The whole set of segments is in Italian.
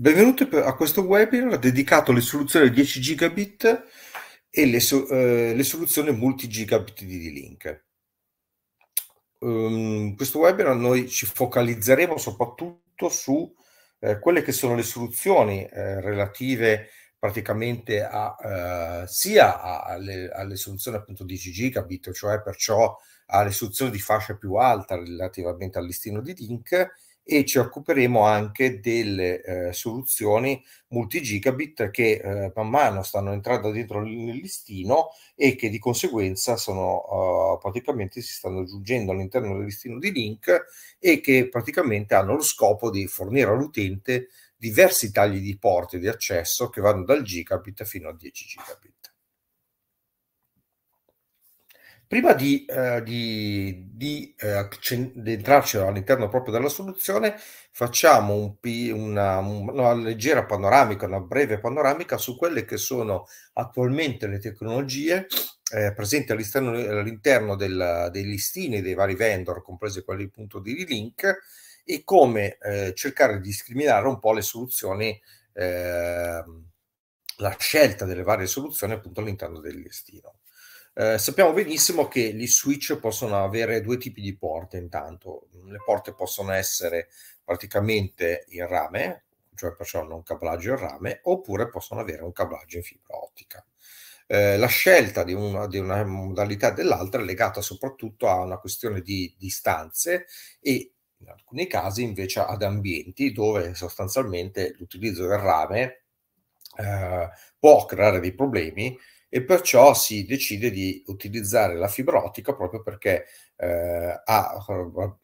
Benvenuti a questo webinar dedicato alle soluzioni 10 gigabit e le, eh, le soluzioni multi-gigabit di D-Link. Um, ehm, in questo webinar noi ci focalizzeremo soprattutto su eh, quelle che sono le soluzioni eh, relative praticamente a, eh, sia alle, alle, soluzioni appunto 10 gigabit, cioè perciò alle soluzioni di fascia più alta relativamente al listino di Link, e ci occuperemo anche delle eh, soluzioni multigigabit che eh, man mano stanno entrando dentro nel listino e che di conseguenza sono uh, praticamente si stanno aggiungendo all'interno del listino di link e che praticamente hanno lo scopo di fornire all'utente diversi tagli di porte di accesso che vanno dal gigabit fino a 10 gigabit. Prima di, eh, di, di, eh, di, entrarci all'interno proprio della soluzione, facciamo un, una, una, leggera panoramica, una breve panoramica su quelle che sono attualmente le tecnologie eh, presenti all'interno, all'interno del, dei listini dei vari vendor, comprese quelli appunto di Relink, e come eh, cercare di discriminare un po' le soluzioni, ehm, la scelta delle varie soluzioni appunto all'interno del listino. Eh, sappiamo benissimo che gli switch possono avere due tipi di porte intanto. Le porte possono essere praticamente in rame, cioè perciò non cablaggio in rame, oppure possono avere un cablaggio in fibra ottica. Eh, la scelta di una, di una modalità e dell'altra è legata soprattutto a una questione di distanze e in alcuni casi invece ad ambienti dove sostanzialmente l'utilizzo del rame eh, può creare dei problemi e perciò si decide di utilizzare la fibra ottica proprio perché eh, ha,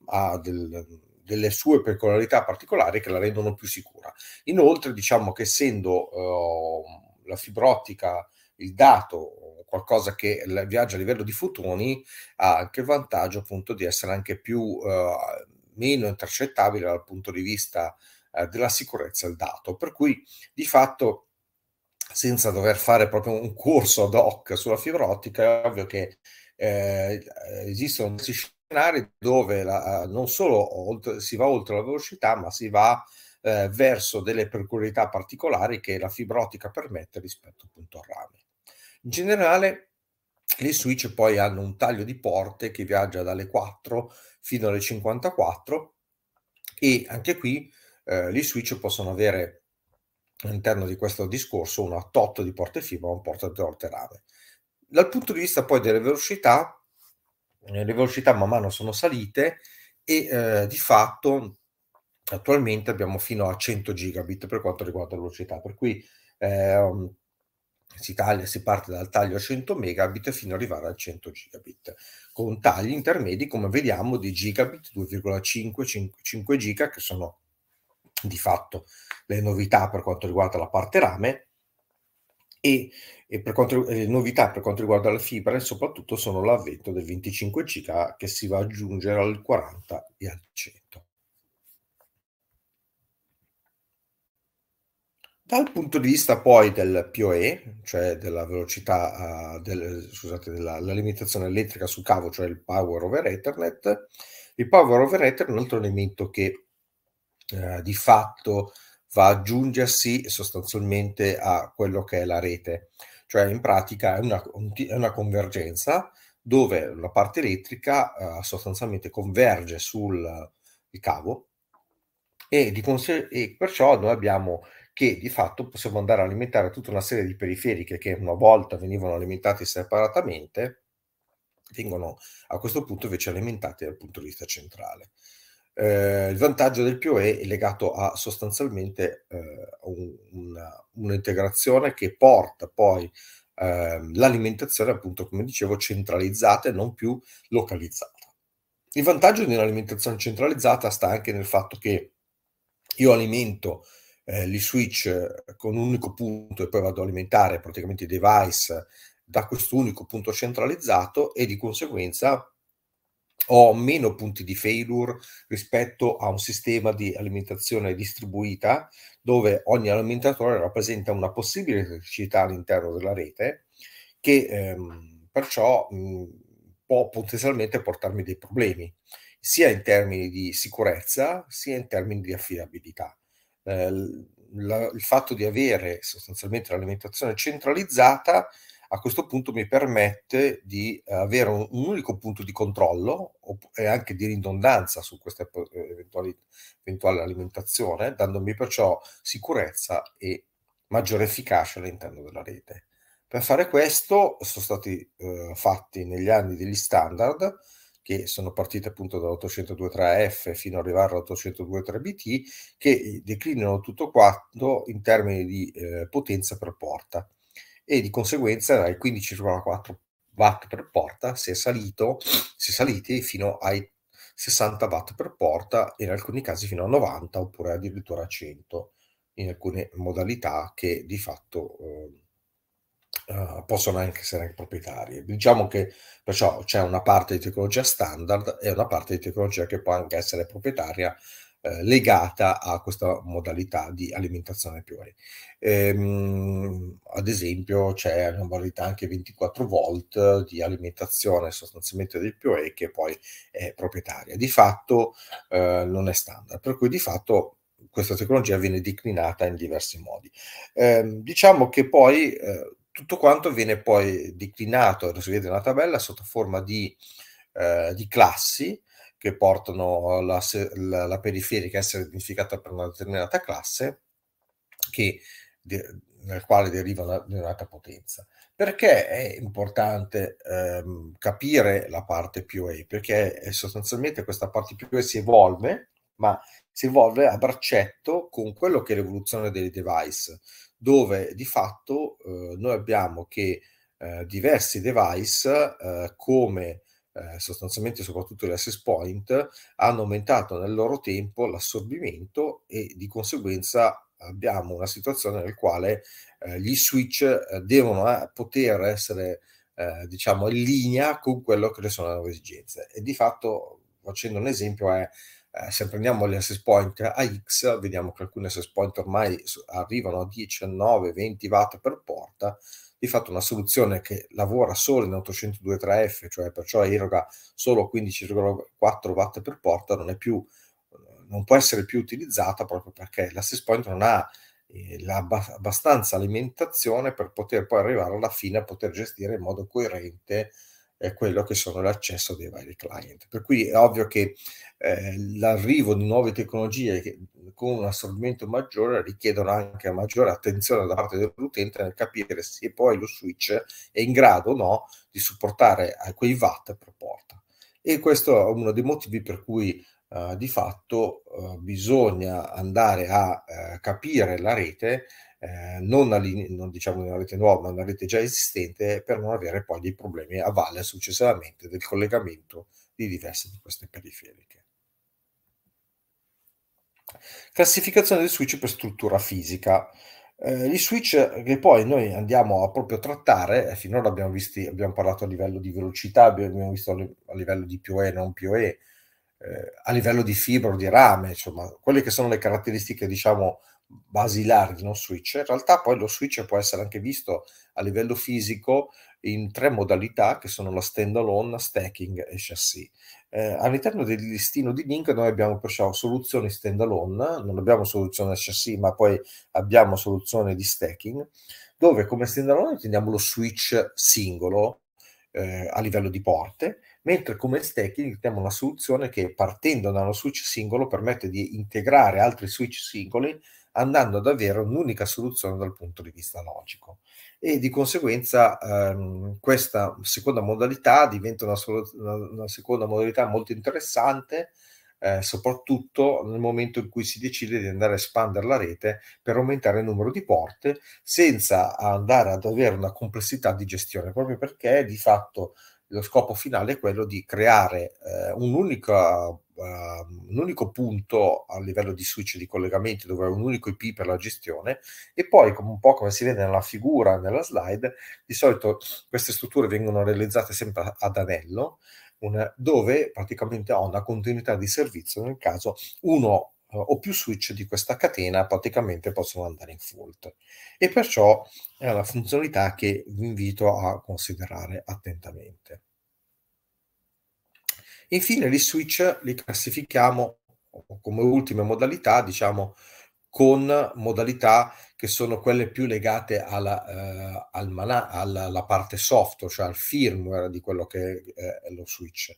ha del, delle sue peculiarità particolari che la rendono più sicura. Inoltre diciamo che essendo eh, la fibra ottica il dato qualcosa che viaggia a livello di fotoni ha anche il vantaggio appunto di essere anche più eh, meno intercettabile dal punto di vista eh, della sicurezza del dato per cui di fatto senza dover fare proprio un corso ad hoc sulla fibra ottica, è ovvio che eh, esistono questi scenari dove la, non solo oltre, si va oltre la velocità, ma si va eh, verso delle peculiarità particolari che la fibra ottica permette rispetto appunto al rame. In generale, le switch poi hanno un taglio di porte che viaggia dalle 4 fino alle 54 e anche qui eh, le switch possono avere all'interno di questo discorso uno a tot di porte fibra un porta di rame. Dal punto di vista poi delle velocità, eh, le velocità man mano sono salite e eh, di fatto attualmente abbiamo fino a 100 gigabit per quanto riguarda la velocità, per cui eh, si, taglia, si parte dal taglio a 100 megabit fino ad arrivare a 100 gigabit, con tagli intermedi come vediamo di gigabit 2,5, 5, 5 giga che sono di fatto le novità per quanto riguarda la parte rame e, e per quanto, le novità per quanto riguarda la fibra soprattutto sono l'avvento del 25K che si va ad aggiungere al 40 e al 100. Dal punto di vista poi del POE, cioè della velocità, uh, del, scusate, della limitazione elettrica sul cavo, cioè il power over Ethernet, il power over Ethernet è un altro elemento che eh, di fatto va ad aggiungersi sostanzialmente a quello che è la rete, cioè in pratica è una, è una convergenza dove la parte elettrica eh, sostanzialmente converge sul cavo e, di e perciò noi abbiamo che di fatto possiamo andare a alimentare tutta una serie di periferiche che una volta venivano alimentate separatamente, vengono a questo punto invece alimentate dal punto di vista centrale. Eh, il vantaggio del POE è legato a sostanzialmente eh, un, un'integrazione che porta poi eh, l'alimentazione, appunto, come dicevo, centralizzata e non più localizzata. Il vantaggio di un'alimentazione centralizzata sta anche nel fatto che io alimento eh, gli switch eh, con un unico punto e poi vado ad alimentare praticamente i device eh, da questo unico punto centralizzato e di conseguenza ho meno punti di failure rispetto a un sistema di alimentazione distribuita dove ogni alimentatore rappresenta una possibile elettricità all'interno della rete che ehm, perciò mh, mhmm, può potenzialmente portarmi dei problemi sia in termini di sicurezza sia in termini di affidabilità. Eh, la, il fatto di avere sostanzialmente l'alimentazione centralizzata a questo punto mi permette di eh, avere un, un unico punto di controllo op- e anche di ridondanza su questa eh, eventuali, eventuale alimentazione, dandomi perciò sicurezza e maggiore efficacia all'interno della rete. Per fare questo sono stati eh, fatti negli anni degli standard che sono partiti appunto dall'802.3F fino ad arrivare all'802.3BT che declinano tutto quanto in termini di eh, potenza per porta e di conseguenza il 15,4 watt per porta si è salito, si è saliti fino ai 60 watt per porta in alcuni casi fino a 90 oppure addirittura a 100 in alcune modalità che di fatto eh, Uh, possono anche essere anche proprietarie. Diciamo che perciò c'è una parte di tecnologia standard e una parte di tecnologia che può anche essere proprietaria eh, legata a questa modalità di alimentazione priori. Ehm, ad esempio c'è una modalità anche 24 volt di alimentazione sostanzialmente del puree che poi è proprietaria. Di fatto eh, non è standard, per cui di fatto questa tecnologia viene declinata in diversi modi. Ehm, diciamo che poi eh, tutto quanto viene poi declinato, lo si vede nella tabella, sotto forma di, eh, di classi che portano la, la, la periferica a essere identificata per una determinata classe, che, de, nel quale deriva una determinata potenza. Perché è importante ehm, capire la parte più E? Perché sostanzialmente questa parte più E si evolve, ma si evolve a braccetto con quello che è l'evoluzione dei device, dove di fatto eh, noi abbiamo che eh, diversi device eh, come eh, sostanzialmente soprattutto le access point, hanno aumentato nel loro tempo l'assorbimento e di conseguenza abbiamo una situazione nel quale eh, gli switch eh, devono eh, poter essere eh, diciamo in linea con quello che sono le nuove esigenze e di fatto facendo un esempio è eh, se prendiamo gli access point AX, vediamo che alcuni access point ormai arrivano a 19 20 watt per porta, di fatto una soluzione che lavora solo in 802.3F, cioè perciò eroga solo 15,4 watt per porta, non, più, non, può essere più utilizzata proprio perché l'access point non ha eh, abbastanza alimentazione per poter poi arrivare alla fine a poter gestire in modo coerente eh, quello che sono l'accesso dei vari client. Per cui è ovvio che eh, l'arrivo di nuove tecnologie che, con un assorbimento maggiore richiedono anche maggiore attenzione da parte dell'utente nel capire se poi lo switch è in grado o no di supportare eh, quei VAT per porta. E questo è uno dei motivi per cui eh, di fatto eh, bisogna andare a eh, capire la rete eh, non, una linea, non diciamo una rete nuova, ma una rete già esistente, per non avere poi dei problemi a valle successivamente del collegamento di diverse di queste periferiche. Classificazione dei switch per struttura fisica. Eh, gli switch che poi noi andiamo a proprio trattare, eh, finora abbiamo, visti, abbiamo parlato a livello di velocità, abbiamo visto a livello di più e non PoE, eh, a livello di fibro, di rame, insomma, quelle che sono le caratteristiche, diciamo, basilari di uno switch, in realtà poi lo switch può essere anche visto a livello fisico in tre modalità che sono la standalone, stacking e chassis. Eh, all'interno del listino di Link noi abbiamo perciò soluzioni standalone, non abbiamo soluzione a chassis ma poi abbiamo soluzione di stacking, dove come standalone intendiamo lo switch singolo eh, a livello di porte, mentre come stacking abbiamo una soluzione che partendo da uno switch singolo permette di integrare altri switch singoli andando ad avere un'unica soluzione dal punto di vista logico. E di conseguenza ehm, questa seconda modalità diventa una, una, una seconda modalità molto interessante, eh, soprattutto nel momento in cui si decide di andare a espandere la rete per aumentare il numero di porte senza andare ad avere una complessità di gestione, proprio perché di fatto lo scopo finale è quello di creare eh, un'unica uh, un unico punto a livello di switch di collegamenti dove è un unico IP per la gestione e poi come un po' come si vede nella figura, nella slide, di solito queste strutture vengono realizzate sempre ad anello una, dove praticamente ho una continuità di servizio nel caso uno eh, o più switch di questa catena praticamente possono andare in fault e perciò è una funzionalità che vi invito a considerare attentamente. Infine gli switch li classifichiamo come ultime modalità, diciamo, con modalità che sono quelle più legate alla, eh, al mana, alla, alla, parte software, cioè al firmware di quello che eh, è lo switch.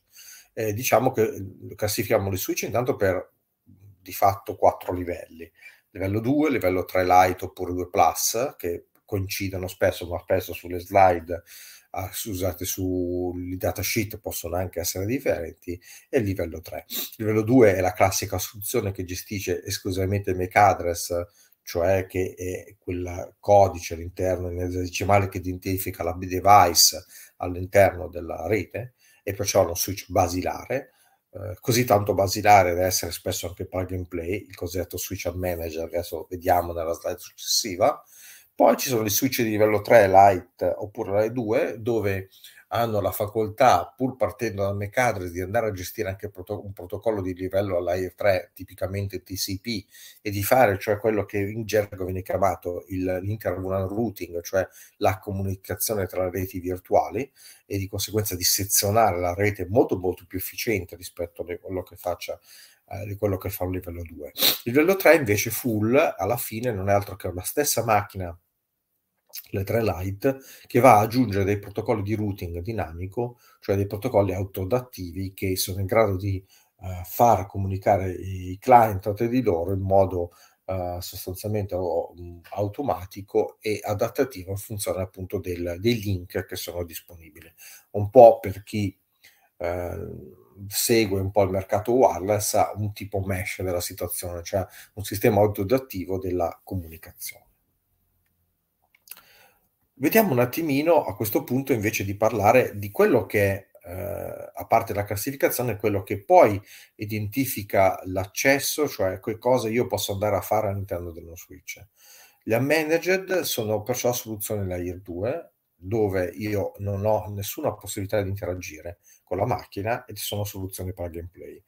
Eh, diciamo che classifichiamo gli switch intanto per di fatto quattro livelli. Livello 2, livello 3 light oppure 2 plus, che coincidono spesso, ma spesso sulle slide usate sui datasheet possono anche essere differenti, e il livello 3. Il livello 2 è la classica soluzione che gestisce esclusivamente il MAC address, cioè che è quel codice all'interno decimale che identifica la device all'interno della rete, e perciò è uno switch basilare, eh, così tanto basilare da essere spesso anche plug and play, il cosiddetto switch manager, adesso vediamo nella slide successiva, poi ci sono gli switch di livello 3 light oppure RAI 2 dove hanno la facoltà, pur partendo dal MAC di andare a gestire anche un protocollo di livello all'AIR 3, tipicamente TCP, e di fare cioè quello che in gergo viene chiamato l'inter-WLAN routing, cioè la comunicazione tra reti virtuali e di conseguenza di sezionare la rete molto molto più efficiente rispetto a quello che faccia eh, di quello che fa un livello 2. Il livello 3 invece full alla fine non è altro che la stessa macchina le tre light, che va ad aggiungere dei protocolli di routing dinamico, cioè dei protocolli autodattivi che sono in grado di eh, far comunicare i client tra di loro in modo eh, sostanzialmente mm, automatico e adattativo in funzione appunto del, dei link che sono disponibili. Un po' per chi eh, segue un po' il mercato wireless, ha un tipo mesh della situazione, cioè un sistema autodattivo della comunicazione. Vediamo un attimino a questo punto invece di parlare di quello che, eh, a parte la classificazione, quello che poi identifica l'accesso, cioè che cosa io posso andare a fare all'interno dello switch. Gli unmanaged sono perciò soluzioni layer 2, dove io non ho nessuna possibilità di interagire con la macchina e ci sono soluzioni per gameplay.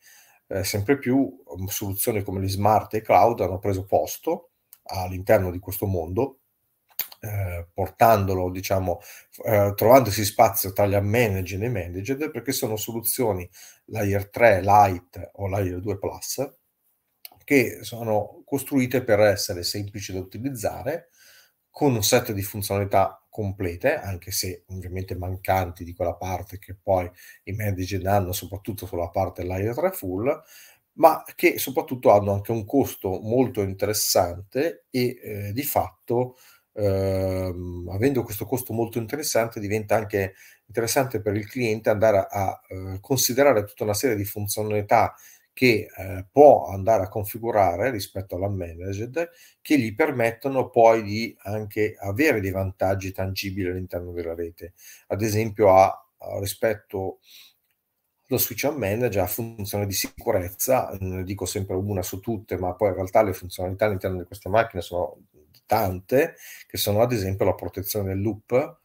Eh, sempre più mm, soluzioni come gli smart e cloud hanno preso posto all'interno di questo mondo eh, portandolo, diciamo, eh, trovandosi spazio tra gli unmanaged e i managed, perché sono soluzioni layer 3, light o layer 2 plus, che sono costruite per essere semplici da utilizzare, con un set di funzionalità complete, anche se ovviamente mancanti di quella parte che poi i managed hanno, soprattutto sulla parte layer 3 full, ma che soprattutto hanno anche un costo molto interessante e eh, di fatto Uh, avendo questo costo molto interessante, diventa anche interessante per il cliente andare a, uh, considerare tutta una serie di funzionalità che uh, può andare a configurare rispetto all'unmanaged, che gli permettono poi di anche avere dei vantaggi tangibili all'interno della rete, ad esempio a, a eh, rispetto allo switch unmanaged, manager funzione di sicurezza, ne dico sempre una su tutte, ma poi in realtà le funzionalità all'interno di questa macchina sono tante, che sono ad esempio la protezione del loop,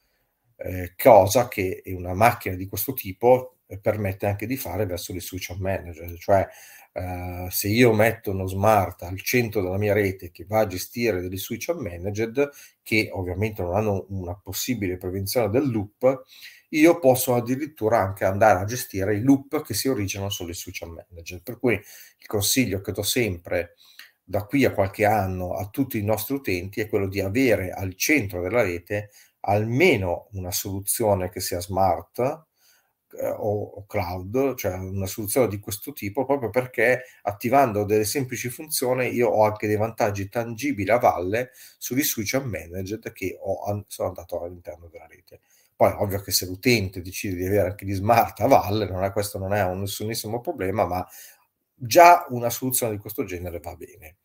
eh, cosa che una macchina di questo tipo eh, permette anche di fare verso le switch on manager, cioè eh, se io metto uno smart al centro della mia rete che va a gestire degli switch on manager che ovviamente non hanno una possibile prevenzione del loop, io posso addirittura anche andare a gestire i loop che si originano sulle switch on manager. Per cui il consiglio che do sempre da qui a qualche anno a tutti i nostri utenti è quello di avere al centro della rete almeno una soluzione che sia smart eh, o, o, cloud, cioè una soluzione di questo tipo, proprio perché attivando delle semplici funzioni io ho anche dei vantaggi tangibili a valle sugli switch managed che ho, sono andato all'interno della rete. Poi ovvio che se l'utente decide di avere anche gli smart a valle, non è, questo non è un nessunissimo problema, ma già una soluzione di questo genere va bene.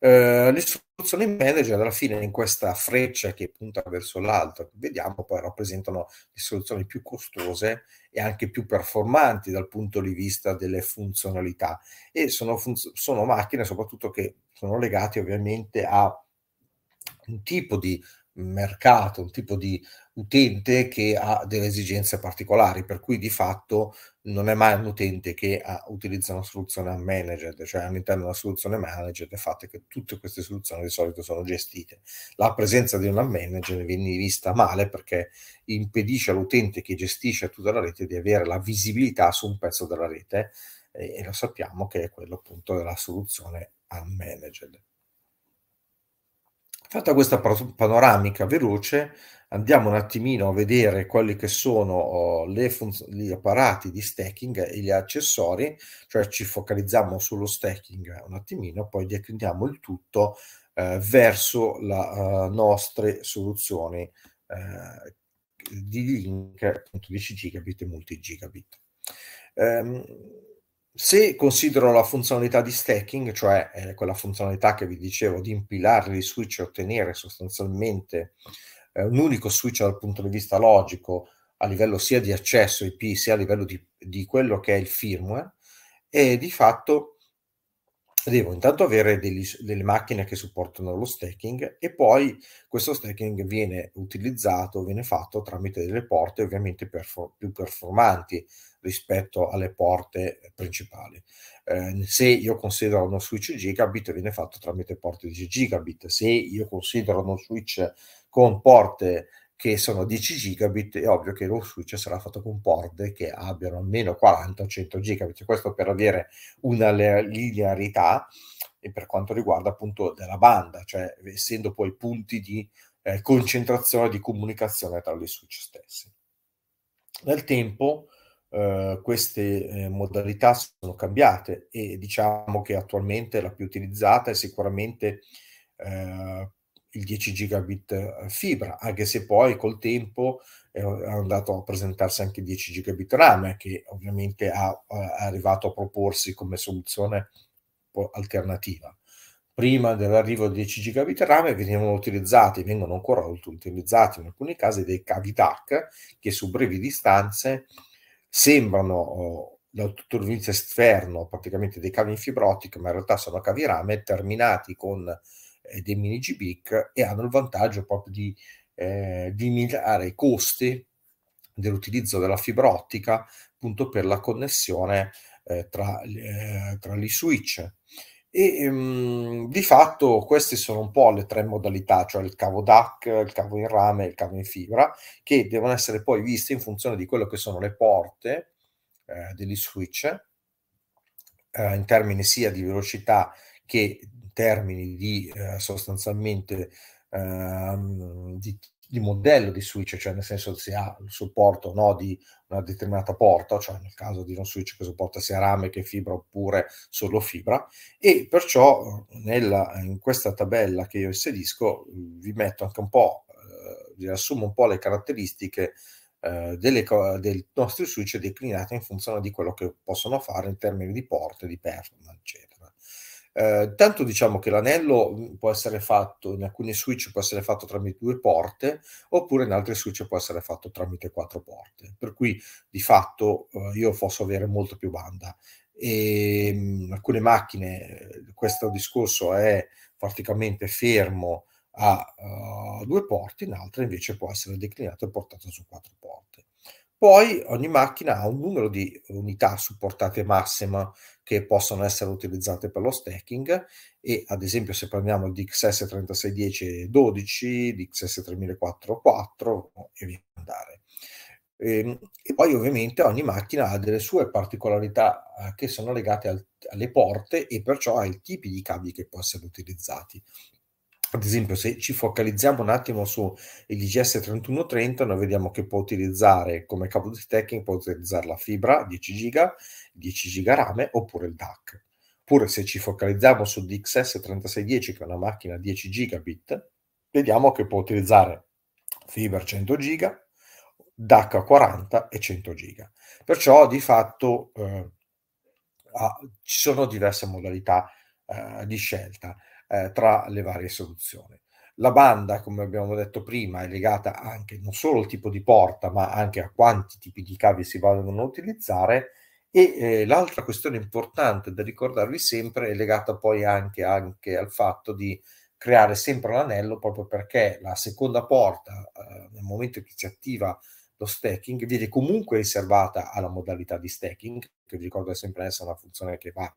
Eh, le soluzioni manager alla fine in questa freccia che punta verso l'alto, che vediamo poi rappresentano le soluzioni più costose e anche più performanti dal punto di vista delle funzionalità e sono, funzo- sono macchine soprattutto che sono legate ovviamente a un tipo di mercato, un tipo di utente che ha delle esigenze particolari, per cui di fatto non è mai un utente che ha, ah, utilizza una soluzione managed, cioè all'interno della soluzione managed il fatto è che tutte queste soluzioni di solito sono gestite. La presenza di una managed viene vista male perché impedisce all'utente che gestisce tutta la rete di avere la visibilità su un pezzo della rete eh, e lo sappiamo che è quello appunto della soluzione unmanaged. Fatta questa panoramica veloce, andiamo un attimino a vedere quelli che sono oh, funzo- gli apparati di stacking e gli accessori, cioè ci focalizziamo sullo stacking un attimino, poi decliniamo il tutto eh, verso le uh, nostre soluzioni eh, di link appunto 10 gigabit e multi gigabit. Um, se considero la funzionalità di stacking, cioè eh, quella funzionalità che vi dicevo di impilare gli switch e ottenere sostanzialmente eh, un unico switch dal punto di vista logico a livello sia di accesso IP sia a livello di, di quello che è il firmware, e di fatto devo intanto avere degli, delle macchine che supportano lo stacking e poi questo stacking viene utilizzato, viene fatto tramite delle porte ovviamente perfor- più performanti rispetto alle porte principali. Eh, se io considero uno switch gigabit viene fatto tramite porte 10 gigabit, se io considero uno switch con porte che sono 10 gigabit, è ovvio che lo switch sarà fatto con porte che abbiano almeno 40 o 100 gigabit, questo per avere una linearità e per quanto riguarda appunto della banda, cioè essendo poi punti di eh, concentrazione di comunicazione tra gli switch stessi. Nel tempo eh, queste eh, modalità sono cambiate e diciamo che attualmente la più utilizzata è sicuramente eh, il 10 gigabit eh, fibra, anche se poi col tempo è andato a presentarsi anche il 10 gigabit RAM, eh, che ovviamente ha, è arrivato a proporsi come soluzione alternativa. Prima dell'arrivo del 10 gigabit RAM venivano utilizzati, vengono ancora utilizzati in alcuni casi dei cavi DAC che su brevi distanze sembrano l'autoturvinizio esterno praticamente dei cavi in fibra ottica, ma in realtà sono cavi rame terminati con eh, dei mini GBIC e hanno il vantaggio proprio di eh, diminuire i costi dell'utilizzo della fibra ottica appunto per la connessione eh, tra, eh, tra gli switch. E um, di fatto queste sono un po' le tre modalità, cioè il cavo DAC, il cavo in rame e il cavo in fibra, che devono essere poi viste in funzione di quello che sono le porte eh, degli switch, eh, in termini sia di velocità che in termini di eh, sostanzialmente ehm, di il modello di switch, cioè nel senso se ha il supporto no, di una determinata porta, cioè nel caso di un switch che supporta sia rame che fibra oppure solo fibra, e perciò eh, nella, in questa tabella che io inserisco vi metto anche un po', eh, vi riassumo un po' le caratteristiche eh, delle, dei nostri switch declinate in funzione di quello che possono fare in termini di porte, di performance, eccetera. Eh, tanto diciamo che l'anello mm, può essere fatto in alcuni switch può essere fatto tramite due porte oppure in altri switch può essere fatto tramite quattro porte per cui di fatto eh, io posso avere molto più banda e ehm, mh, alcune macchine eh, questo discorso è praticamente fermo a uh, due porte in altre invece può essere declinato e portato su quattro porte poi ogni macchina ha un numero di unità supportate massima che possono essere utilizzate per lo stacking e ad esempio se prendiamo il DXS 3610-12, DXS 3404 e via andare. E, ehm, e, poi ovviamente ogni macchina ha delle sue particolarità eh, che sono legate al, alle porte e perciò ai tipi di cavi che possono essere utilizzati ad esempio, se ci focalizziamo un attimo su il gs 3130, noi vediamo che può utilizzare come capo di stacking, può utilizzare la fibra 10 giga, 10 giga rame oppure il DAC. Oppure se ci focalizziamo su DXS 3610, che è una macchina 10 gigabit, vediamo che può utilizzare fibra 100 giga, DAC 40 e 100 giga. Perciò di fatto eh, ci sono diverse modalità eh, di scelta eh, tra le varie soluzioni. La banda, come abbiamo detto prima, è legata anche non solo al tipo di porta, ma anche a quanti tipi di cavi si vogliono utilizzare. E eh, l'altra questione importante da ricordarvi sempre è legata poi anche, anche, al fatto di creare sempre un anello proprio perché la seconda porta, eh, nel momento in cui si attiva lo stacking, viene comunque riservata alla modalità di stacking, che vi ricordo sempre essere una funzione che va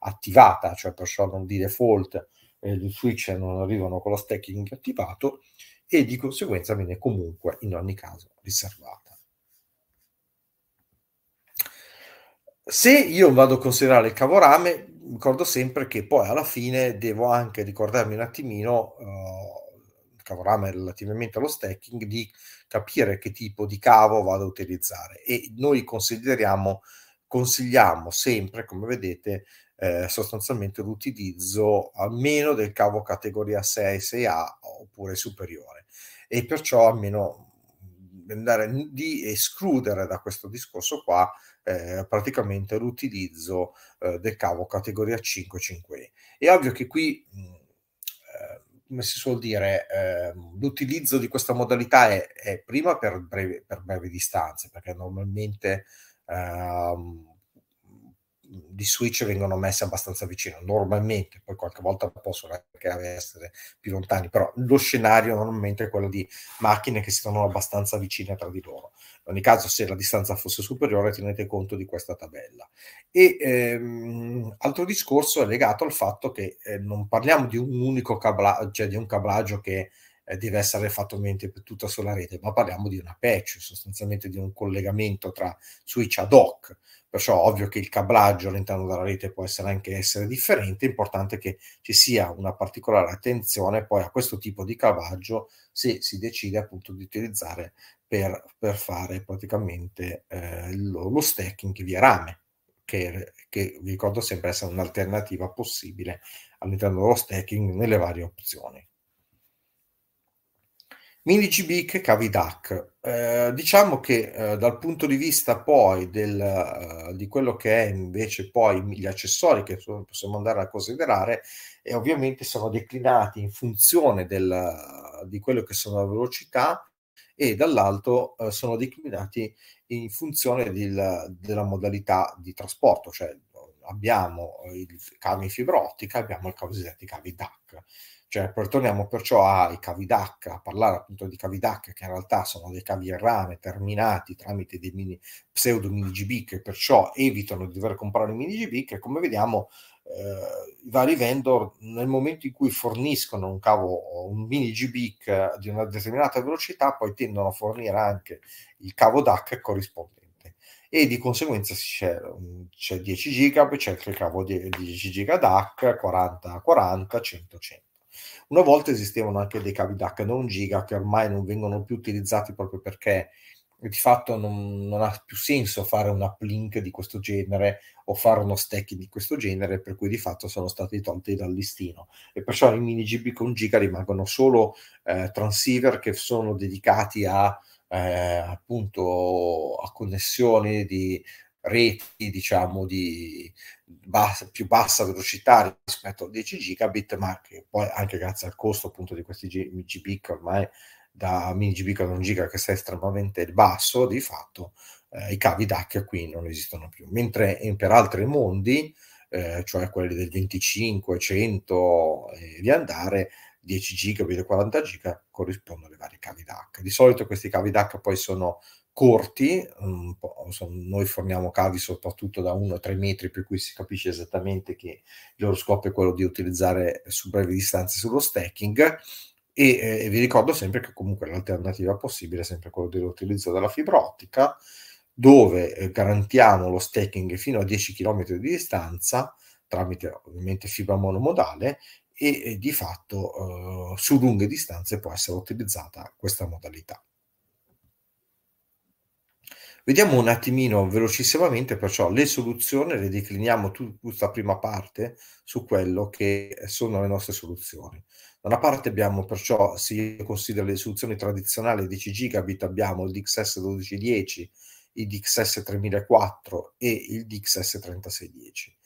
attivata, cioè perciò non di default eh, gli switch non arrivano con lo stacking attivato e di conseguenza viene comunque in ogni caso riservata. Se io vado a considerare il cavorame, ricordo sempre che poi alla fine devo anche ricordarmi un attimino, uh, il cavorame relativamente allo stacking, di capire che tipo di cavo vado a utilizzare e noi consideriamo, consigliamo sempre, come vedete, eh, sostanzialmente l'utilizzo almeno del cavo categoria 6, 6A oppure superiore e perciò almeno andare di escludere da questo discorso qua eh, praticamente l'utilizzo eh, del cavo categoria 5 5 e È ovvio che qui mh, mm, eh, come si suol dire, ehm, l'utilizzo di questa modalità è, è prima per breve, per breve distanze, perché normalmente ehm, di switch vengono messe abbastanza vicino, normalmente, poi qualche volta possono anche essere più lontani, però lo scenario normalmente è quello di macchine che si trovano abbastanza vicine tra di loro. In ogni caso, se la distanza fosse superiore, tenete conto di questa tabella. E ehm, altro discorso è legato al fatto che eh, non parliamo di un unico cablaggio, cioè di un cablaggio che eh, deve essere fatto mente per tutta sulla rete, ma parliamo di una patch, sostanzialmente di un collegamento tra switch ad hoc, perciò ovvio che il cablaggio all'interno della rete può essere anche essere differente, è importante che ci sia una particolare attenzione poi a questo tipo di cablaggio se si decide appunto di utilizzare per, per fare praticamente eh, lo, lo stacking via rame. Che, che, vi ricordo sempre essere un'alternativa possibile all'interno dello stacking nelle varie opzioni. Mini GB e cavi DAC. Eh, diciamo che eh, dal punto di vista poi del, uh, di quello che è invece poi gli accessori che possiamo andare a considerare e ovviamente sono declinati in funzione del, di quello che sono la velocità e dall'alto uh, sono declinati in funzione del, della modalità di trasporto, cioè abbiamo i cavi fibra ottica, abbiamo i cavi DAC cioè, torniamo perciò ai cavi DAC, a parlare appunto di cavi DAC, che in realtà sono dei cavi a rame terminati tramite dei mini, pseudo mini GB, che perciò evitano di dover comprare i mini GB, che come vediamo eh, i vari vendor nel momento in cui forniscono un cavo, un mini GB di una determinata velocità, poi tendono a fornire anche il cavo DAC corrispondente. E di conseguenza c'è, mm, c'è 10 GB, c'è il cavo di 10 GB DAC, 40, 40, 100, 100 una volta esistevano anche dei cavi DAC da 1 giga che ormai non vengono più utilizzati proprio perché di fatto non, non, ha più senso fare una plink di questo genere o fare uno stack di questo genere, per cui di fatto sono stati tolti dal listino. E perciò i mini GB con giga rimangono solo eh, transceiver che sono dedicati a eh, appunto a connessioni di reti, diciamo, di, bassa, più bassa velocità rispetto a 10 gigabit, ma che poi anche grazie al costo appunto di questi GB ormai da mini GB ad 1 giga che sta estremamente basso, di fatto eh, i cavi DAC qui non esistono più. Mentre in, eh, per altri mondi, eh, cioè quelli del 25, 100 e eh, andare, 10 gigabit e 40 giga corrispondono ai vari cavi DAC. Di solito questi cavi DAC poi sono corti, noi forniamo cavi soprattutto da 1 a 3 metri, per cui si capisce esattamente che il loro scopo è quello di utilizzare su brevi distanze sullo stacking. E, eh, vi ricordo sempre che comunque l'alternativa possibile è sempre quella dell'utilizzo della fibra ottica, dove eh, garantiamo lo stacking fino a 10 km di distanza tramite ovviamente fibra monomodale e, e di fatto eh, su lunghe distanze può essere utilizzata questa modalità. Vediamo un attimino velocissimamente perciò le soluzioni, le decliniamo tutta questa prima parte su quello che sono le nostre soluzioni. Da una parte abbiamo perciò, se io considero le soluzioni tradizionali 10 gigabit, abbiamo il DXS 1210, il DXS 3004 e il DXS 3610.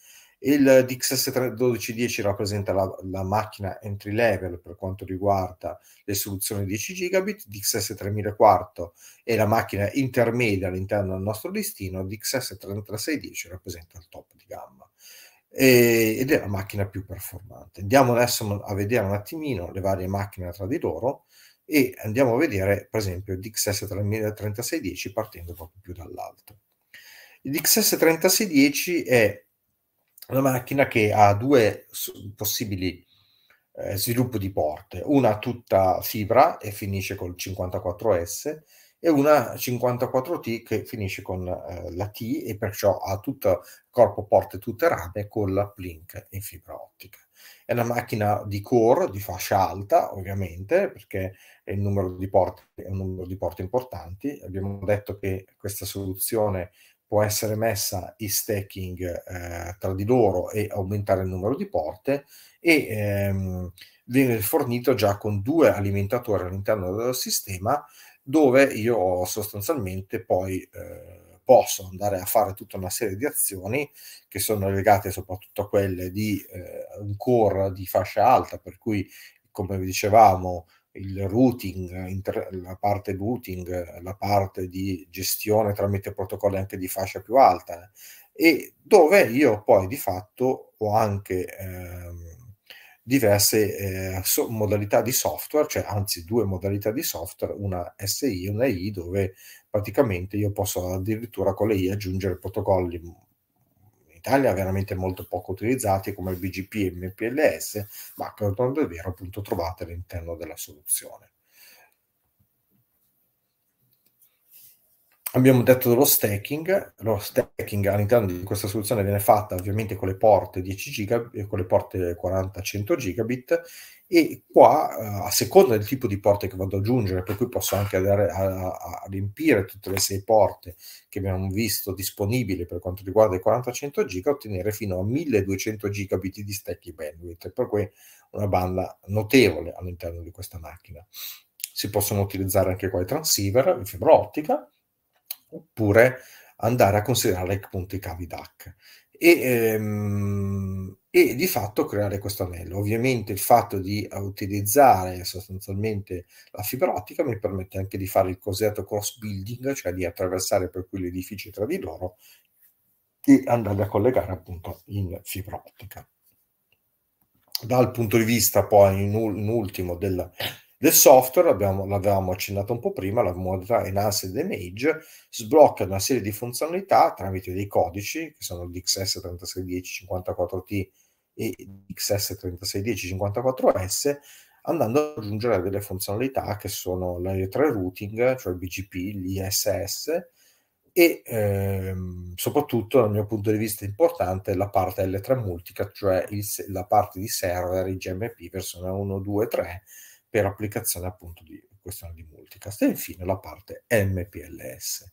Il DXS1210 rappresenta la, la, macchina entry level per quanto riguarda le soluzioni 10 gigabit, DXS3004 è la macchina intermedia all'interno del nostro listino, DXS33610 rappresenta il top di gamma e, ed è la macchina più performante. Andiamo adesso a vedere un attimino le varie macchine tra di loro e andiamo a vedere per esempio il DXS3610 partendo proprio più dall'alto. Il DXS3610 è una macchina che ha due possibili eh, sviluppo di porte, una tutta fibra e finisce col 54S e una 54T che finisce con eh, la T e perciò ha tutto corpo porte tutte rame con la Plink in fibra ottica. È una macchina di core, di fascia alta ovviamente, perché il numero di porte è un numero di porte importanti. Abbiamo detto che questa soluzione può essere messa in stacking eh, tra di loro e aumentare il numero di porte e ehm, viene fornito già con due alimentatori all'interno del sistema dove io sostanzialmente poi eh, posso andare a fare tutta una serie di azioni che sono legate soprattutto a quelle di eh, un core di fascia alta per cui come vi dicevamo il routing, la parte routing, la parte di gestione tramite protocolli anche di fascia più alta e dove io poi di fatto ho anche eh, diverse eh, so modalità di software, cioè anzi due modalità di software, una SI e una I, dove praticamente io posso addirittura con le I aggiungere protocolli Italia veramente molto poco utilizzati come BGP e MPLS, ma che a tanto è vero appunto trovate all'interno della soluzione. abbiamo detto dello stacking, lo stacking all'interno di questa soluzione viene fatta ovviamente con le porte 10 gigabit, con le porte 40-100 gigabit e qua eh, a seconda del tipo di porte che vado ad aggiungere, per cui posso anche andare a, a riempire tutte le sei porte che abbiamo visto disponibili per quanto riguarda i 40-100 giga, ottenere fino a 1200 gigabit di stacking bandwidth, per cui una banda notevole all'interno di questa macchina. Si possono utilizzare anche qua i transceiver in fibra ottica, oppure andare a considerare appunto i cavi DAC e, ehm, e, di fatto creare questo anello. Ovviamente il fatto di utilizzare sostanzialmente la fibra ottica mi permette anche di fare il cosiddetto cross building, cioè di attraversare per cui gli edifici tra di loro e andare a collegare appunto in fibra ottica. Dal punto di vista poi in, in ultimo del del software, abbiamo, l'avevamo accennato un po' prima, la modalità Enhanced Image sblocca una serie di funzionalità tramite dei codici, che sono DXS3610, 54T e DXS3610, 54S, andando ad aggiungere delle funzionalità che sono l'area3 routing, cioè il BGP, l'ISS, e ehm, soprattutto dal mio punto di vista importante la parte L3 multica, cioè il, la parte di server IGMP versione 1, 2, 3 per applicazione appunto di questione di multicast. E infine la parte MPLS.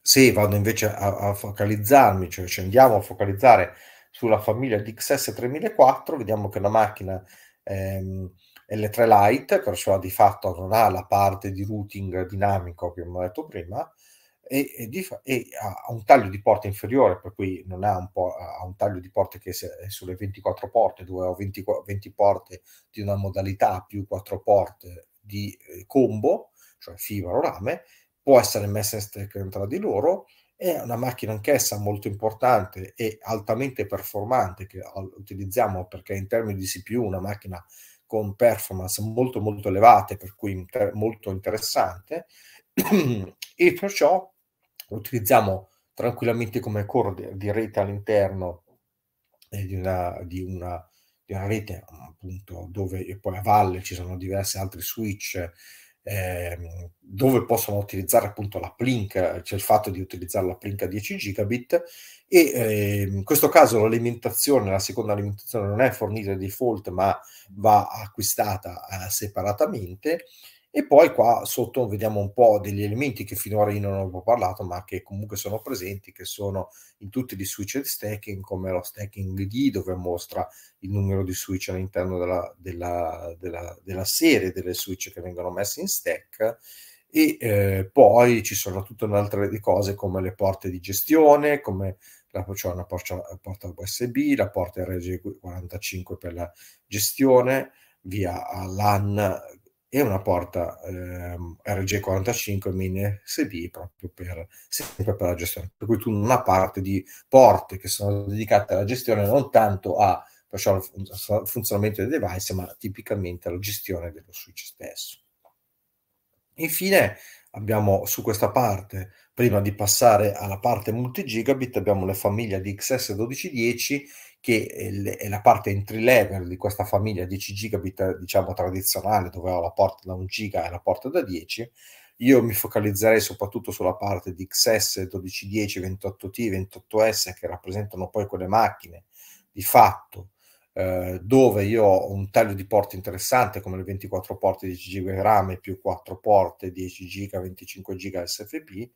Se vado invece a, a focalizzarmi, cioè ci andiamo a focalizzare sulla famiglia DXS3004, vediamo che la macchina ehm, L3 Lite, perciò di fatto non ha la parte di routing dinamico che abbiamo detto prima, e, e, di, e ha un taglio di porta inferiore, per cui non ha un, ha un taglio di porte che è sulle 24 porte, dove ho 20, 20 porte di una modalità più 4 porte di eh, combo, cioè fibra o rame, può essere messa in stack tra di loro, è una macchina anch'essa molto importante e altamente performante che utilizziamo perché in termini di CPU una macchina con performance molto molto elevate, per cui inter molto interessante, e perciò lo utilizziamo tranquillamente come core di rete all'interno eh, di una, di una, di una rete appunto dove poi a valle ci sono diversi altri switch eh, dove possono utilizzare appunto la Plink, c'è cioè il fatto di utilizzare la Plink a 10 gigabit e eh, in questo caso l'alimentazione, la seconda alimentazione non è fornita di default ma va acquistata eh, separatamente e poi qua sotto vediamo un po' degli elementi che finora io non avevo parlato, ma che comunque sono presenti, che sono in tutti gli switch di stacking, come lo stacking D, dove mostra il numero di switch all'interno della, della, della, della serie delle switch che vengono messe in stack. E eh, poi ci sono tutte un'altra di cose come le porte di gestione, come la, cioè una porta, porta USB, la porta RG45 per la gestione, via LAN e una porta ehm, RG45 mini SD proprio per, sempre per la gestione. Per cui tu una parte di porte che sono dedicate alla gestione non tanto a perciò, al funzionamento del device, ma tipicamente alla gestione dello switch stesso. Infine abbiamo su questa parte, prima di passare alla parte multi gigabit, abbiamo le famiglie di XS1210 che è la parte entry level di questa famiglia 10 gigabit diciamo tradizionale dove ho la porta da 1 giga e la porta da 10 io mi focalizzerei soprattutto sulla parte di XS 1210 28T 28S che rappresentano poi quelle macchine di fatto eh, dove io ho un taglio di porte interessante come le 24 porte 10 giga RAM più 4 porte 10 giga 25 giga SFP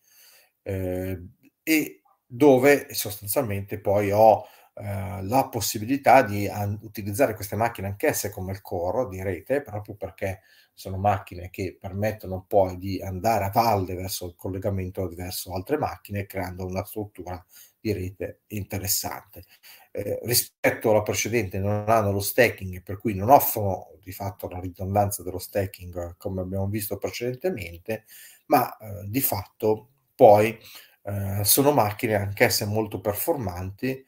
eh, e dove sostanzialmente poi ho eh, la possibilità di an- utilizzare queste macchine anch'esse come il core di rete, proprio perché sono macchine che permettono poi di andare a valle verso il collegamento verso altre macchine, creando una struttura di rete interessante. Eh, rispetto alla precedente non hanno lo stacking, per cui non offrono di fatto la ridondanza dello stacking eh, come abbiamo visto precedentemente, ma eh, di fatto poi eh, sono macchine anch'esse molto performanti,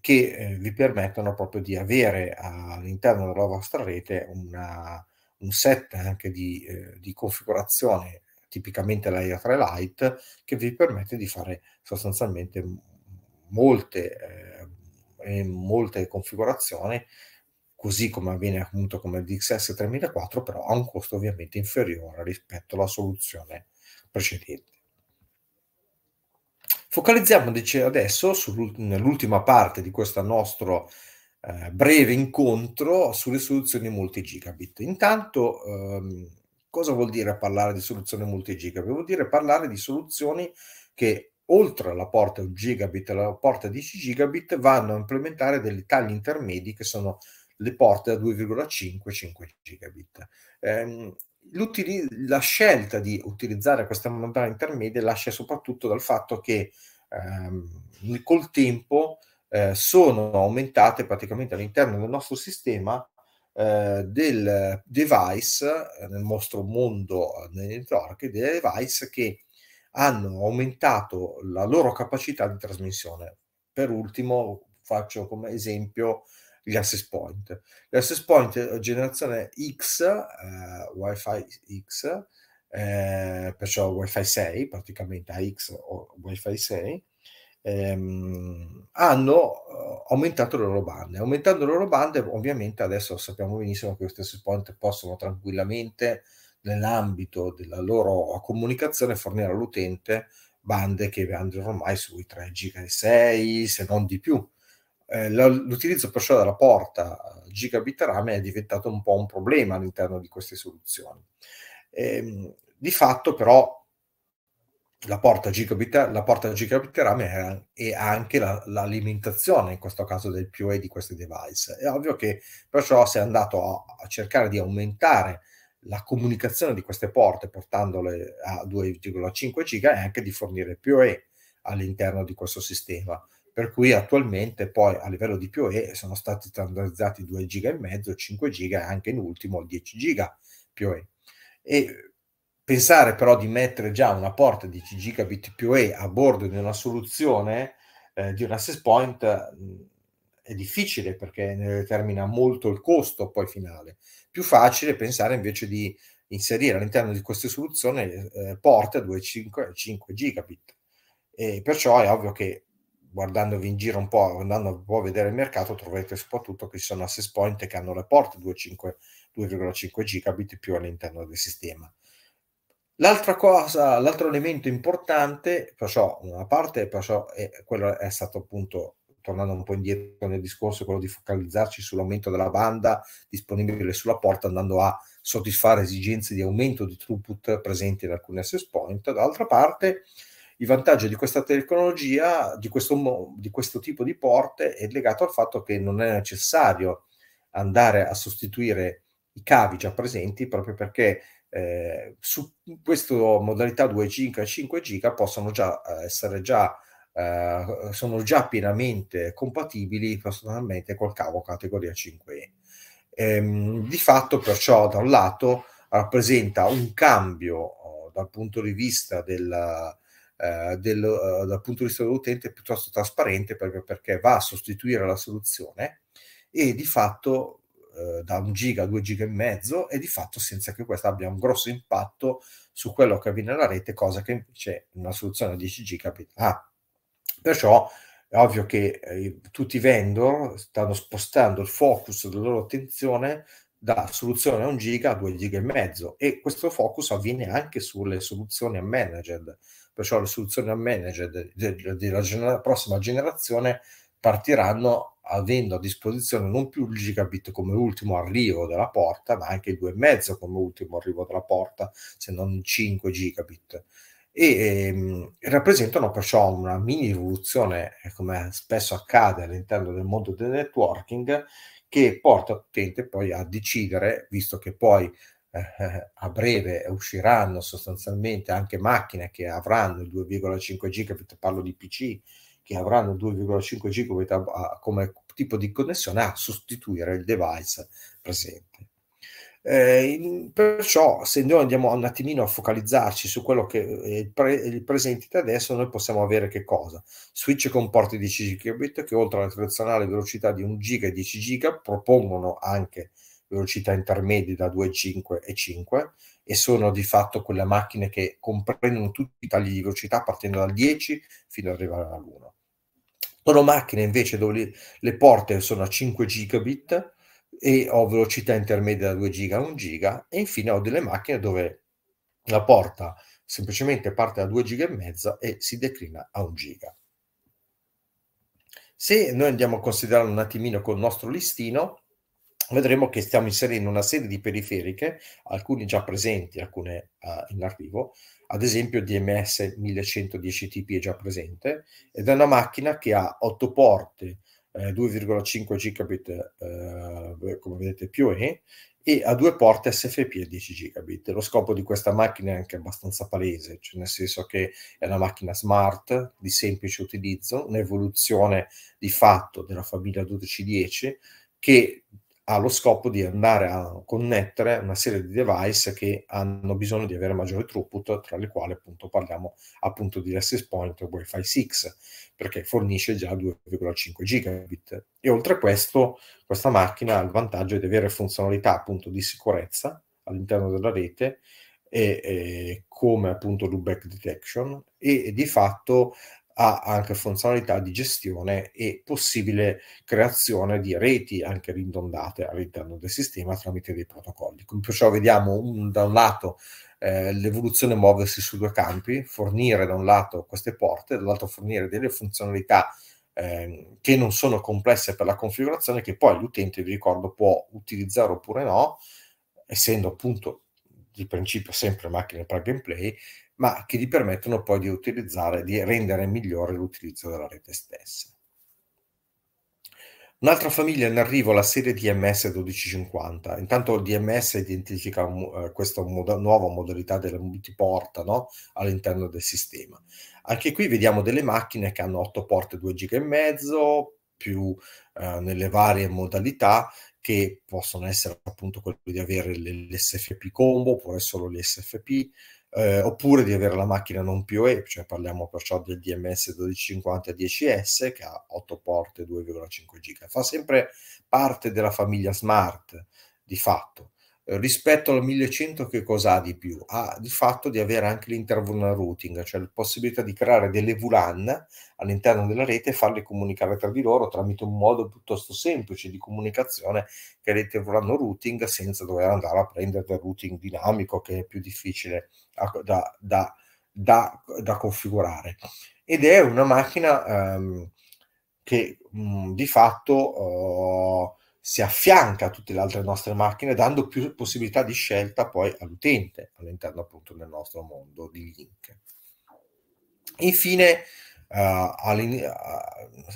che eh, vi permettono proprio di avere all'interno della vostra rete una, un set anche di, eh, di, configurazione, tipicamente layer 3 Lite, che vi permette di fare sostanzialmente molte, eh, molte configurazioni, così come avviene appunto come il DXS 3004, però a un costo ovviamente inferiore rispetto alla soluzione precedente. Focalizziamoci adesso sull'ultima parte di questo nostro eh, breve incontro sulle soluzioni multi-gigabit. Intanto, ehm, cosa vuol dire parlare di soluzioni multi-gigabit? Vuol dire parlare di soluzioni che oltre alla porta 1 gigabit e alla porta 10 gigabit vanno a implementare dei tagli intermedi che sono le porte a 2,5 5 gigabit. Eh, la scelta di utilizzare questa modalità intermedia lascia soprattutto dal fatto che ehm, col tempo eh, sono aumentate praticamente all'interno del nostro sistema eh, del device, eh, nel nostro mondo nel eh, network, dei device che hanno aumentato la loro capacità di trasmissione. Per ultimo faccio come esempio gli access point. Gli access point generazione X, eh, Wi-Fi X, eh, perciò Wi-Fi 6, praticamente AX o Wi-Fi 6, ehm, hanno eh, aumentato le loro bande. Aumentando le loro bande, ovviamente adesso sappiamo benissimo che questi access point possono tranquillamente, nell'ambito della loro comunicazione, fornire all'utente bande che andranno ormai sui 3 giga e 6, se non di più eh, l'utilizzo perciò della porta gigabit RAM è diventato un po' un problema all'interno di queste soluzioni. E, ehm, di fatto però la porta gigabit, la porta gigabit rame è, è anche la, l'alimentazione in questo caso del PoE di questi device. È ovvio che perciò si è andato a, a cercare di aumentare la comunicazione di queste porte portandole a 2,5 giga e anche di fornire PoE all'interno di questo sistema per cui attualmente poi a livello di PoE sono stati standardizzati 2 giga e mezzo, 5 giga e anche in ultimo 10 giga PoE. E pensare però di mettere già una porta di 10 gigabit PoE a bordo di una soluzione eh, di un access point mh, è difficile perché ne determina molto il costo poi finale. Più facile pensare invece di inserire all'interno di queste soluzioni eh, porte a 2,5 gigabit. E perciò è ovvio che guardandovi in giro un po', andando un po' a vedere il mercato, troverete soprattutto che ci sono access point che hanno le porte 2,5 gigabit più all'interno del sistema. L'altra cosa, l'altro elemento importante, perciò una parte, perciò è, quello è stato appunto, tornando un po' indietro nel discorso, quello di focalizzarci sull'aumento della banda disponibile sulla porta, andando a soddisfare esigenze di aumento di throughput presenti in alcuni access point. Dall'altra parte, i vantaggi di questa tecnologia, di questo, di questo tipo di porte, è legato al fatto che non è necessario andare a sostituire i cavi già presenti proprio perché eh, su questa modalità 2G e 5G possono già eh, essere già eh, sono già pienamente compatibili personalmente col cavo categoria 5E. Ehm, di fatto perciò da un lato rappresenta un cambio oh, dal punto di vista della, eh, del, eh, dal punto di vista dell'utente piuttosto trasparente perché, perché, va a sostituire la soluzione e di fatto eh, da un giga a due giga e mezzo e di fatto senza che questo abbia un grosso impatto su quello che avviene nella rete, cosa che invece una soluzione a 10 giga ha. Ah, perciò è ovvio che eh, tutti i vendor stanno spostando il focus della loro attenzione da soluzione a 1 giga a 2 giga e mezzo e questo focus avviene anche sulle soluzioni a unmanaged perciò le soluzioni a unmanaged della gener- prossima generazione partiranno avendo a disposizione non più il gigabit come ultimo arrivo della porta ma anche il 2,5 come ultimo arrivo della porta se non il 5 gigabit e ehm, rappresentano perciò una mini rivoluzione eh, come spesso accade all'interno del mondo del networking che porta l'utente poi a decidere, visto che poi eh, eh, a breve usciranno sostanzialmente anche macchine che avranno il 2,5 gigabit, parlo di PC, che avranno 2,5 gigabit come tipo di connessione a sostituire il device presente. Eh, perciò, se noi andiamo un attimino a focalizzarci su quello che è eh, il, pre, il presente adesso, noi possiamo avere che cosa? Switch con porti 10 gigabit che oltre alla tradizionale velocità di 1 giga e 10 giga propongono anche velocità intermedie da 2,5 e 5 e sono di fatto quelle macchine che comprendono tutti i tagli di velocità partendo dal 10 fino ad arrivare all'1. Sono macchine invece dove le porte sono a 5 gigabit e ho velocità intermedia da 2 giga a 1 giga e infine ho delle macchine dove la porta semplicemente parte da 2 giga e mezza e si declina a 1 giga. Se noi andiamo a considerare un attimino col nostro listino, vedremo che stiamo inserendo una serie di periferiche, alcune già presenti, alcune uh, in arrivo, ad esempio DMS 1110 TP è già presente, ed è una macchina che ha 8 porte, 2,5 eh, gigabit, eh, eh, come vedete più E, e a due porte SFP a 10 gigabit. Lo scopo di questa macchina è anche abbastanza palese, cioè nel senso che è una macchina smart, di semplice utilizzo, un'evoluzione di fatto della famiglia 1210 che ha lo scopo di andare a connettere una serie di device che hanno bisogno di avere maggiore throughput, tra le quali appunto parliamo appunto di access point o Wi-Fi 6, perché fornisce già 2,5 gigabit. E oltre a questo, questa macchina ha il vantaggio di avere funzionalità appunto di sicurezza all'interno della rete e, e come appunto loopback detection e, e di fatto ha anche funzionalità di gestione e possibile creazione di reti anche ridondate all'interno del sistema tramite dei protocolli. Perciò vediamo un, da un lato eh, l'evoluzione muoversi su due campi, fornire da un lato queste porte, dall'altro fornire delle funzionalità eh, che non sono complesse per la configurazione, che poi l'utente, vi ricordo, può utilizzare oppure no, essendo appunto di principio sempre macchine plug and play, ma che gli permettono poi di utilizzare, di rendere migliore l'utilizzo della rete stessa. Un'altra famiglia in arrivo, la serie DMS 1250. Intanto il DMS identifica uh, questa moda- nuova modalità della multiporta no? all'interno del sistema. Anche qui vediamo delle macchine che hanno 8 porte 2 giga e mezzo, più uh, nelle varie modalità che possono essere appunto quelle di avere l'SFP combo oppure solo l'SFP eh, oppure di avere la macchina non POE, cioè parliamo perciò del DMS 1250 10S che ha 8 porte 2,5 giga, fa sempre parte della famiglia smart di fatto rispetto al 1100 che cosa ha di più? Ha il fatto di avere anche l'intervulner routing, cioè la possibilità di creare delle VLAN all'interno della rete e farle comunicare tra di loro tramite un modo piuttosto semplice di comunicazione che è l'intervulner routing senza dover andare a prendere del routing dinamico che è più difficile da, da, da, da configurare. Ed è una macchina ehm, che mh, di fatto... Eh, si affianca a tutte le altre nostre macchine dando più possibilità di scelta poi all'utente all'interno appunto del nostro mondo di link. Infine, Uh, uh,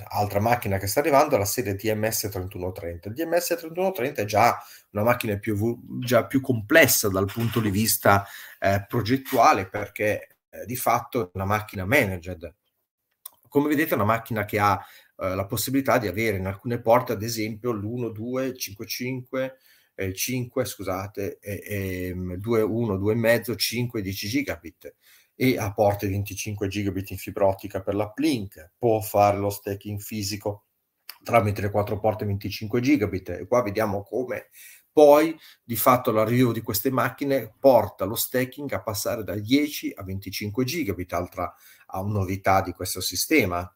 altra macchina che sta arrivando è la serie DMS3130. Il DMS3130 è già una macchina più, già più complessa dal punto di vista eh, progettuale perché eh, di fatto è una macchina managed. Come vedete è una macchina che ha eh, la possibilità di avere in alcune porte, ad esempio, l'1, 2, 5, 5, 5, scusate, e, ehm, e 2, 1, 2,5, 5, 10 gigabit e a porte 25 gigabit in fibra ottica per l'uplink, può fare lo stacking fisico tramite le quattro porte 25 gigabit e qua vediamo come poi di fatto l'arrivo di queste macchine porta lo stacking a passare da 10 a 25 gigabit, altra novità di questo sistema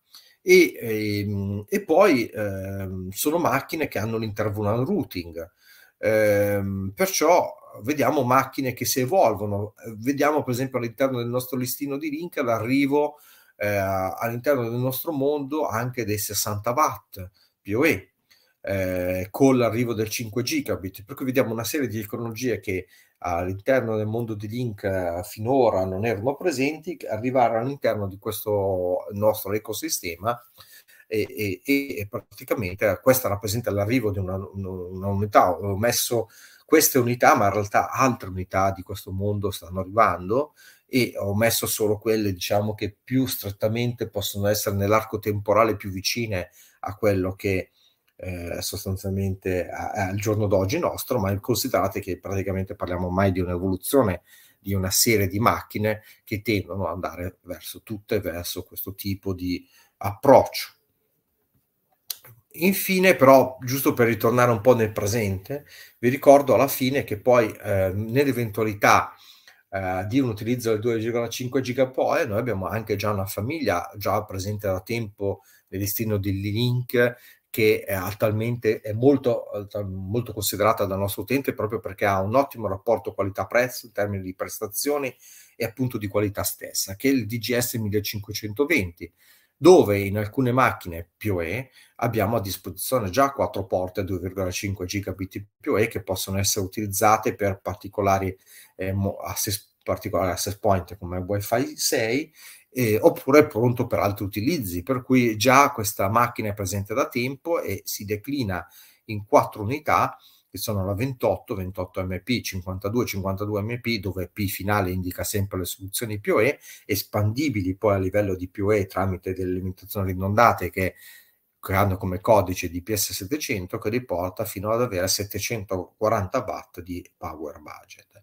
e, e, ehm, e poi eh, sono macchine che hanno l'interval routing, eh, perciò vediamo macchine che si evolvono, vediamo per esempio all'interno del nostro listino di link l'arrivo eh, all'interno del nostro mondo anche dei 60 watt PoE. Eh, con l'arrivo del 5 gigabit, per cui vediamo una serie di tecnologie che all'interno del mondo di Link eh, finora non erano presenti, arrivare all'interno di questo nostro ecosistema e, e, e praticamente eh, questa rappresenta l'arrivo di una, una unità, ho messo queste unità, ma in realtà altre unità di questo mondo stanno arrivando e ho messo solo quelle diciamo che più strettamente possono essere nell'arco temporale più vicine a quello che eh, sostanzialmente al giorno d'oggi nostro, ma considerate che praticamente parliamo mai di un'evoluzione di una serie di macchine che tendono ad andare verso tutte, verso questo tipo di approccio. Infine, però, giusto per ritornare un po' nel presente, vi ricordo alla fine che poi eh, nell'eventualità eh, di un utilizzo del 2,5 gigapoe, noi abbiamo anche già una famiglia già presente da tempo nel destino di Link che è altamente è molto, eh, molto considerata dal nostro utente proprio perché ha un ottimo rapporto qualità-prezzo in termini di prestazioni e appunto di qualità stessa, che è il DGS 1520 dove in alcune macchine PoE abbiamo a disposizione già quattro porte 2,5 gigabit PoE che possono essere utilizzate per particolari eh, access, particolari access point come Wi-Fi 6 eh, oppure è pronto per altri utilizzi, per cui già questa macchina è presente da tempo e si declina in quattro unità che sono la 28, 28 MP, 52, 52 MP, dove P finale indica sempre le soluzioni POE, espandibili poi a livello di POE tramite delle limitazioni ridondate che hanno come codice DPS 700 che riporta fino ad avere 740 watt di power budget.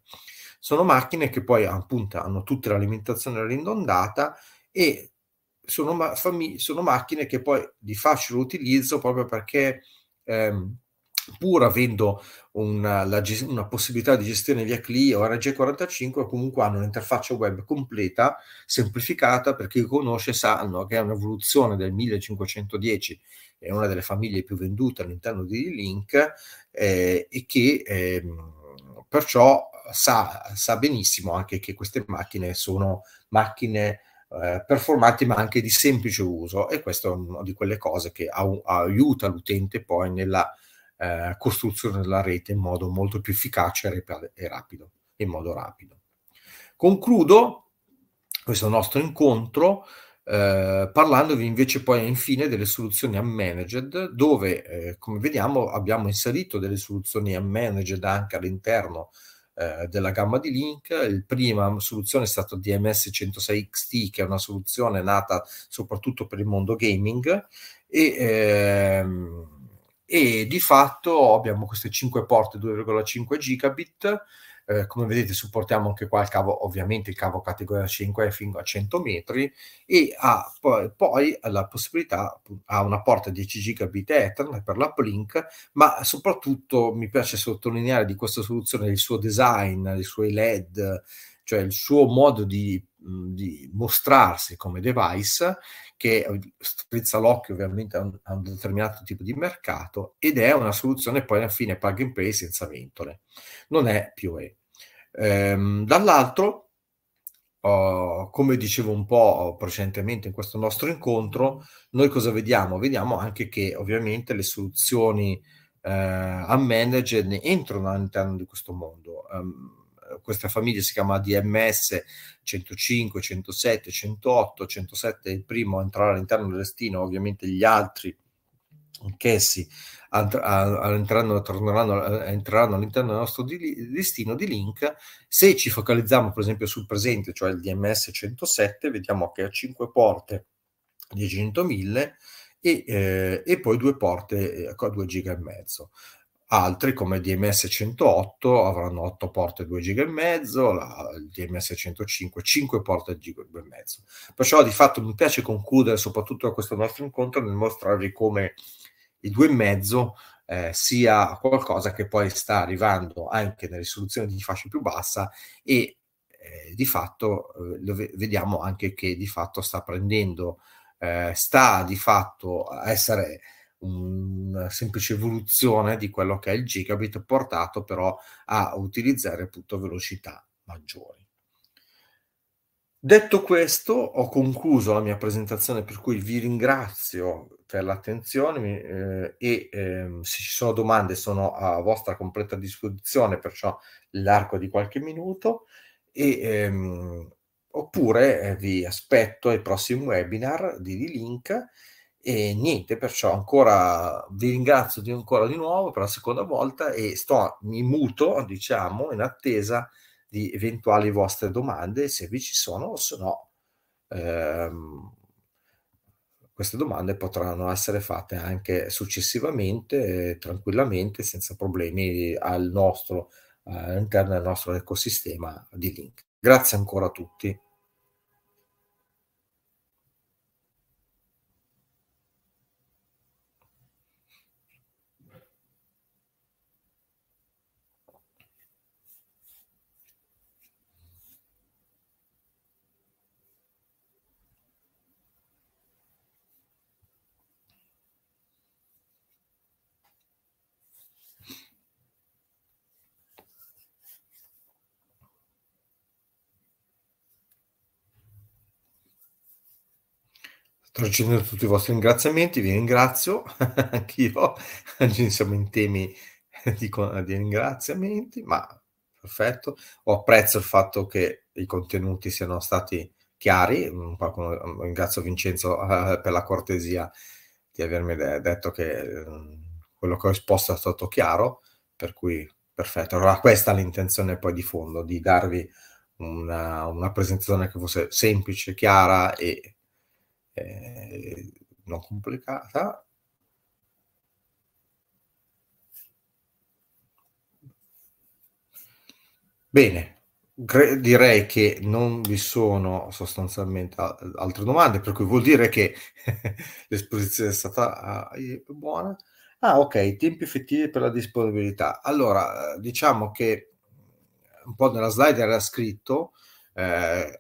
Sono macchine che poi appunto hanno tutta l'alimentazione ridondata e sono, ma- fam- sono macchine che poi di facile utilizzo proprio perché ehm, pur avendo una, la, una, possibilità di gestione via CLI o RG45, comunque hanno un'interfaccia web completa, semplificata, per chi conosce sanno che è un'evoluzione del 1510, è una delle famiglie più vendute all'interno di Link eh, e che eh, perciò sa, sa benissimo anche che queste macchine sono macchine eh, performanti ma anche di semplice uso e questa è una di quelle cose che aiuta l'utente poi nella eh, costruzione della rete in modo molto più efficace e rapido, in modo rapido. Concludo questo nostro incontro eh, parlandovi invece poi infine delle soluzioni unmanaged dove eh, come vediamo abbiamo inserito delle soluzioni unmanaged anche all'interno eh, della gamma di link. La prima soluzione è stata DMS 106XT, che è una soluzione nata soprattutto per il mondo gaming. E, ehm, e di fatto abbiamo queste 5 porte 2,5 gigabit eh, come vedete supportiamo anche qua il cavo, ovviamente il cavo categoria 5 fino a 100 metri e ha poi, poi la possibilità, ha una porta 10 gigabit Ethernet per l'uplink, ma soprattutto mi piace sottolineare di questa soluzione il suo design, i suoi LED, cioè il suo modo di di mostrarsi come device che strizza l'occhio ovviamente a un, a un, determinato tipo di mercato ed è una soluzione poi alla fine plug and play senza ventole, non è POE. Ehm, dall'altro, oh, come dicevo un po' precedentemente in questo nostro incontro, noi cosa vediamo? Vediamo anche che ovviamente le soluzioni eh, unmanaged entrano all'interno di questo mondo. Um, questa famiglia si chiama DMS 105, 107, 108, 107 è il primo a entrare all'interno del destino, ovviamente gli altri anch'essi entreranno, torneranno, entreranno all'interno del nostro di, destino di link. Se ci focalizziamo per esempio sul presente, cioè il DMS 107, vediamo che ha 5 porte di 100.000 e, eh, e poi due porte eh, a 2 giga e mezzo. Altri come il DMS108 avranno 8 porte 2 giga e mezzo, il DMS105 5 porte 2 giga e mezzo. Perciò di fatto mi piace concludere soprattutto questo nostro incontro nel mostrarvi come il 2,5 eh, sia qualcosa che poi sta arrivando anche nelle soluzioni di fascia più bassa e eh, di fatto eh, lo ve- vediamo anche che di fatto sta prendendo, eh, sta di fatto a essere una semplice evoluzione di quello che è il gigabit portato però a utilizzare appunto velocità maggiori. Detto questo, ho concluso la mia presentazione, per cui vi ringrazio per l'attenzione eh, e eh, se ci sono domande sono a vostra completa disposizione, perciò l'arco di qualche minuto, e, ehm, oppure eh, vi aspetto ai prossimi webinar di D-Link e niente, perciò ancora vi ringrazio di, ancora di nuovo per la seconda volta e sto in muto, diciamo, in attesa di eventuali vostre domande, se vi ci sono o se no. Ehm, queste domande potranno essere fatte anche successivamente, eh, tranquillamente, senza problemi al nostro, eh, all'interno del nostro ecosistema di link. Grazie ancora a tutti. Ricevendo tutti i vostri ringraziamenti, vi ringrazio, anch'io, oggi siamo in temi eh, di, di ringraziamenti, ma perfetto, ho apprezzo il fatto che i contenuti siano stati chiari, mm, ringrazio Vincenzo eh, per la cortesia di avermi detto che mm, quello che ho esposto è stato chiaro, per cui perfetto. Allora questa è l'intenzione poi di fondo, di darvi una, una presentazione che fosse semplice, chiara e eh, non complicata. Bene, direi che non vi sono sostanzialmente altre domande, per cui vuol dire che l'esposizione è stata eh, buona. Ah, ok, tempi effettivi per la disponibilità. Allora, diciamo che un po' nella slide era scritto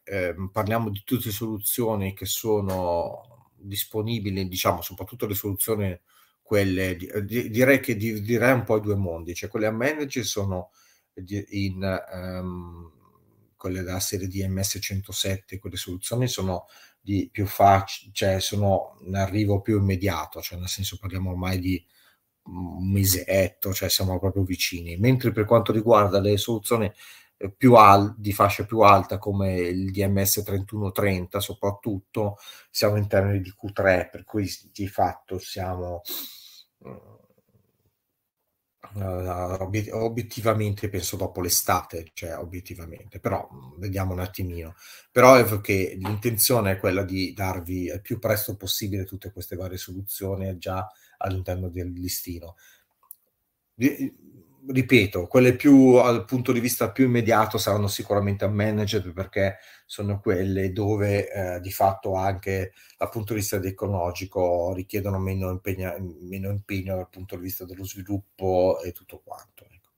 eh, parliamo di tutte le soluzioni che sono disponibili, diciamo, soprattutto le soluzioni, quelle, di, eh, di, direi che di, direi un po' i due mondi, cioè quelle a manager sono in, um, quelle della serie DMS 107, quelle soluzioni sono di più facile, cioè sono un arrivo più immediato, cioè nel senso parliamo ormai di un mesetto, cioè siamo proprio vicini, mentre per quanto riguarda le soluzioni più al, di fascia più alta come il DMS 3130 soprattutto siamo in termini di Q3 per cui di fatto siamo uh, obiettivamente penso dopo l'estate cioè obiettivamente però mm, vediamo un attimino però è che l'intenzione è quella di darvi il più presto possibile tutte queste varie soluzioni già all'interno del listino ripeto, quelle più dal punto di vista più immediato saranno sicuramente a manager perché sono quelle dove eh, di fatto anche dal punto di vista tecnologico richiedono meno, impegna, meno, impegno dal punto di vista dello sviluppo e tutto quanto. Ecco.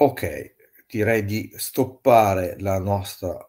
Ok, direi di stoppare la nostra